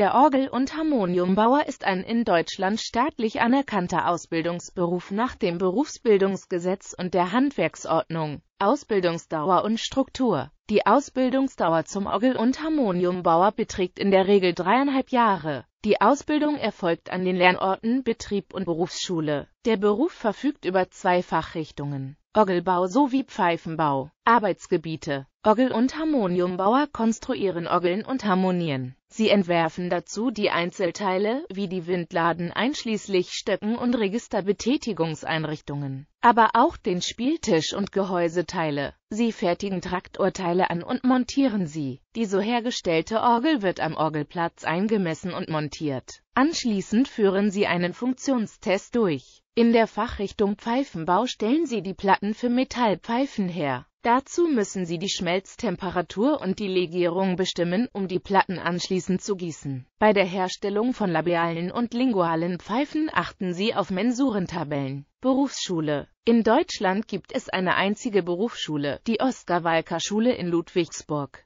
Der Orgel- und Harmoniumbauer ist ein in Deutschland staatlich anerkannter Ausbildungsberuf nach dem Berufsbildungsgesetz und der Handwerksordnung. Ausbildungsdauer und Struktur Die Ausbildungsdauer zum Orgel- und Harmoniumbauer beträgt in der Regel dreieinhalb Jahre. Die Ausbildung erfolgt an den Lernorten Betrieb und Berufsschule. Der Beruf verfügt über zwei Fachrichtungen. Orgelbau sowie Pfeifenbau. Arbeitsgebiete Orgel- und Harmoniumbauer konstruieren Orgeln und Harmonien. Sie entwerfen dazu die Einzelteile, wie die Windladen einschließlich Stöcken und Registerbetätigungseinrichtungen, aber auch den Spieltisch und Gehäuseteile. Sie fertigen Traktorteile an und montieren sie. Die so hergestellte Orgel wird am Orgelplatz eingemessen und montiert. Anschließend führen sie einen Funktionstest durch. In der Fachrichtung Pfeifenbau stellen sie die Platten für Metallpfeifen her Dazu müssen Sie die Schmelztemperatur und die Legierung bestimmen, um die Platten anschließend zu gießen. Bei der Herstellung von labialen und lingualen Pfeifen achten Sie auf Mensurentabellen. Berufsschule In Deutschland gibt es eine einzige Berufsschule, die Oskar-Walker-Schule in Ludwigsburg.